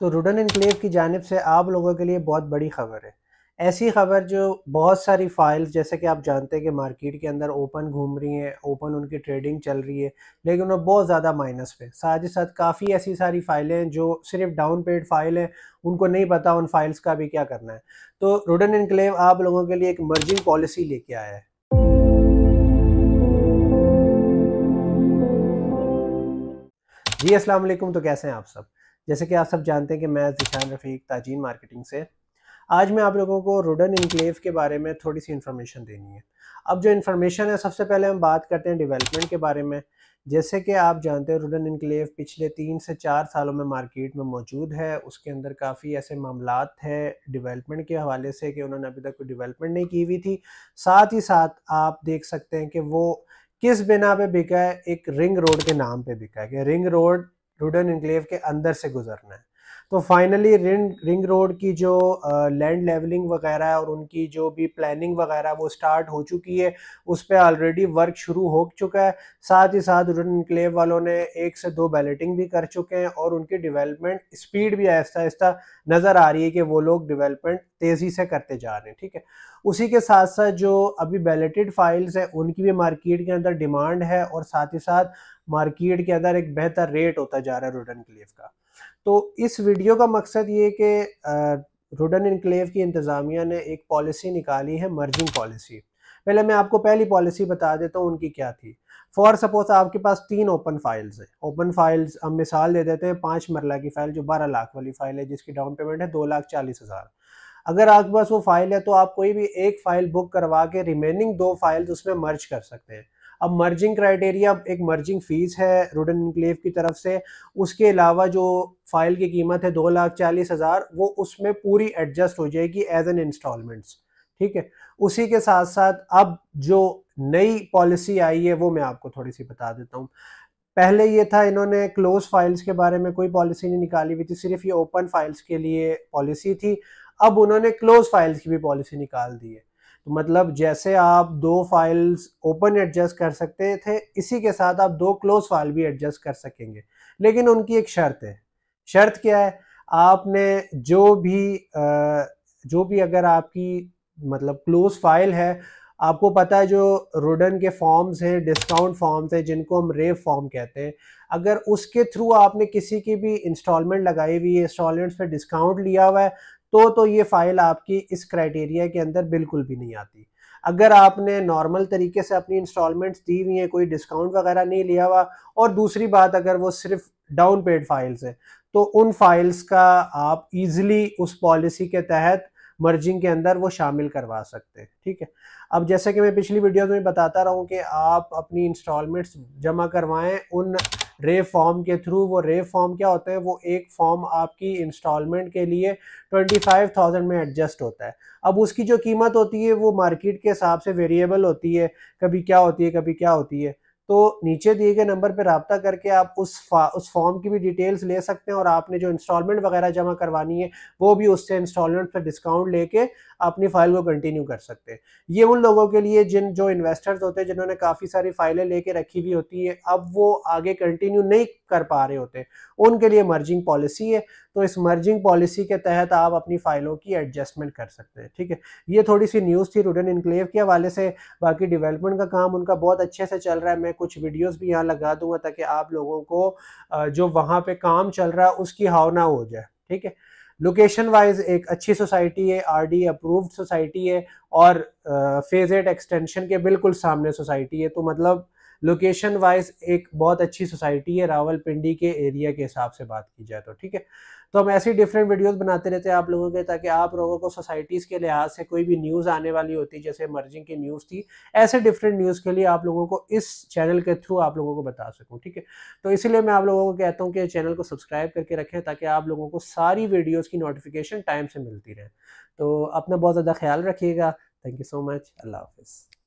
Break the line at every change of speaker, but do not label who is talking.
तो रुडन इनक्लेव की जानब से आप लोगों के लिए बहुत बड़ी खबर है ऐसी खबर जो बहुत सारी फाइल्स जैसे कि आप जानते हैं कि मार्केट के अंदर ओपन घूम रही हैं ओपन उनकी ट्रेडिंग चल रही है लेकिन वो बहुत ज़्यादा माइनस पे साथ ही साथ काफ़ी ऐसी सारी फाइलें हैं जो सिर्फ डाउन पेड फाइल हैं उनको नहीं पता उन फाइल्स का भी क्या करना है तो रुडन इनक्लेव आप लोगों के लिए एक मर्जिंग पॉलिसी लेके आया है जी असलम तो कैसे हैं आप सब जैसे कि आप सब जानते हैं कि मैं जिशान रफ़ीक ताजीन मार्केटिंग से आज मैं आप लोगों को रुडन इनक्लेव के बारे में थोड़ी सी इन्फॉर्मेशन देनी है अब जो इन्फॉर्मेशन है सबसे पहले हम बात करते हैं डेवलपमेंट के बारे में जैसे कि आप जानते हैं रुडन इनक्लेव पिछले तीन से चार सालों में मार्केट में मौजूद है उसके अंदर काफ़ी ऐसे मामला है डेवलपमेंट के हवाले से कि उन्होंने अभी तक कोई डिवेलपमेंट नहीं की हुई थी साथ ही साथ आप देख सकते हैं कि वो किस बिना पे बिका है एक रिंग रोड के नाम पे बिका है कि रिंग रोड रूडन इनक्लेव के अंदर से गुजरना है तो फाइनली रिंग रिंग रोड की जो लैंड लेवलिंग वगैरह और उनकी जो भी प्लानिंग वगैरह वो स्टार्ट हो चुकी है उस पर ऑलरेडी वर्क शुरू हो चुका है साथ ही साथ रुडन इनक्लेव वालों ने एक से दो बैलेटिंग भी कर चुके हैं और उनकी डेवलपमेंट स्पीड भी आहिस्ता आहिस्ता नज़र आ रही है कि वो लोग डेवलपमेंट तेज़ी से करते जा रहे हैं ठीक है उसी के साथ साथ जो अभी बैलेटेड फाइल्स हैं उनकी भी मार्केट के अंदर डिमांड है और साथ ही साथ मार्केट के अंदर एक बेहतर रेट होता जा रहा है रोडन क्लेव का तो इस वीडियो का मकसद ये कि रुडन इनक्लेव की इंतज़ामिया ने एक पॉलिसी निकाली है मर्जिंग पॉलिसी पहले मैं आपको पहली पॉलिसी बता देता हूँ उनकी क्या थी फॉर सपोज आपके पास तीन ओपन फाइल्स हैं ओपन फाइल्स हम मिसाल दे देते हैं पाँच मरला की फ़ाइल जो बारह लाख वाली फ़ाइल है जिसकी डाउन पेमेंट है दो लाख चालीस हज़ार अगर आपके पास वो फाइल है तो आप कोई भी एक फाइल बुक करवा के रिमेनिंग दो फाइल्स उसमें मर्ज कर सकते हैं अब मर्जिंग क्राइटेरिया एक मर्जिंग फ़ीस है रूडन इनक्लेव की तरफ से उसके अलावा जो फ़ाइल की कीमत है दो लाख चालीस हज़ार वो उसमें पूरी एडजस्ट हो जाएगी एज एन इंस्टॉलमेंट्स ठीक है उसी के साथ साथ अब जो नई पॉलिसी आई है वो मैं आपको थोड़ी सी बता देता हूँ पहले ये था इन्होंने क्लोज फाइल्स के बारे में कोई पॉलिसी नहीं निकाली हुई थी सिर्फ ये ओपन फाइल्स के लिए पॉलिसी थी अब उन्होंने क्लोज फाइल्स की भी पॉलिसी निकाल दी है तो मतलब जैसे आप दो फाइल्स ओपन एडजस्ट कर सकते थे इसी के साथ आप दो क्लोज फाइल भी एडजस्ट कर सकेंगे लेकिन उनकी एक शर्त है शर्त क्या है आपने जो भी जो भी अगर आपकी मतलब क्लोज फाइल है आपको पता है जो रोडन के फॉर्म्स हैं डिस्काउंट फॉर्म्स हैं जिनको हम रेव फॉर्म कहते हैं अगर उसके थ्रू आपने किसी की भी इंस्टॉलमेंट लगाई हुई है इंस्टॉलमेंट्स पे डिस्काउंट लिया हुआ है तो तो ये फाइल आपकी इस क्राइटेरिया के अंदर बिल्कुल भी नहीं आती अगर आपने नॉर्मल तरीके से अपनी इंस्टॉलमेंट्स दी हुई हैं कोई डिस्काउंट वगैरह नहीं लिया हुआ और दूसरी बात अगर वो सिर्फ डाउन पेड फाइल्स हैं तो उन फाइल्स का आप इजीली उस पॉलिसी के तहत मर्जिंग के अंदर वो शामिल करवा सकते हैं ठीक है अब जैसे कि मैं पिछली वीडियोज़ में बताता रहा हूँ कि आप अपनी इंस्टॉलमेंट्स जमा करवाएं उन रे फॉर्म के थ्रू वो रे फॉर्म क्या होता है वो एक फॉर्म आपकी इंस्टॉलमेंट के लिए ट्वेंटी फाइव थाउजेंड में एडजस्ट होता है अब उसकी जो कीमत होती है वो मार्केट के हिसाब से वेरिएबल होती है कभी क्या होती है कभी क्या होती है तो नीचे दिए गए नंबर पर रबता करके आप उस फा, उस फॉर्म की भी डिटेल्स ले सकते हैं और आपने जो इंस्टॉलमेंट वगैरह जमा करवानी है वो भी उससे इंस्टॉलमेंट पर डिस्काउंट लेके अपनी फाइल को कंटिन्यू कर सकते हैं ये उन लोगों के लिए जिन जो इन्वेस्टर्स होते हैं जिन्होंने काफ़ी सारी फाइलें लेके रखी हुई होती हैं अब वो आगे कंटिन्यू नहीं कर पा रहे होते उनके लिए मर्जिंग पॉलिसी है तो इस मर्जिंग पॉलिसी के तहत आप अपनी फाइलों की एडजस्टमेंट कर सकते हैं ठीक है ये थोड़ी सी न्यूज़ थी रूडन इनक्लेव के हवाले से बाकी डिवेलपमेंट का काम उनका बहुत अच्छे से चल रहा है मैं कुछ वीडियोस भी यहाँ लगा दूंगा ताकि आप लोगों को जो वहाँ पे काम चल रहा है उसकी हावना हो जाए ठीक है लोकेशन वाइज एक अच्छी सोसाइटी है आरडी अप्रूव्ड सोसाइटी है और फेज एट एक्सटेंशन के बिल्कुल सामने सोसाइटी है तो मतलब लोकेशन वाइज एक बहुत अच्छी सोसाइटी है रावलपिंडी के एरिया के हिसाब से बात की जाए तो ठीक है तो हम ऐसी डिफरेंट वीडियोस बनाते रहते हैं आप लोगों के ताकि आप लोगों को सोसाइटीज़ के लिहाज से कोई भी न्यूज़ आने वाली होती जैसे मर्जिंग की न्यूज़ थी ऐसे डिफरेंट न्यूज़ के लिए आप लोगों को इस चैनल के थ्रू आप लोगों को बता सकूँ ठीक है तो इसीलिए मैं आप लोगों को कहता हूँ कि चैनल को सब्सक्राइब करके रखें ताकि आप लोगों को सारी वीडियोज़ की नोटिफिकेशन टाइम से मिलती रहे तो अपना बहुत ज़्यादा ख्याल रखिएगा थैंक यू सो मच अल्लाह हाफिज़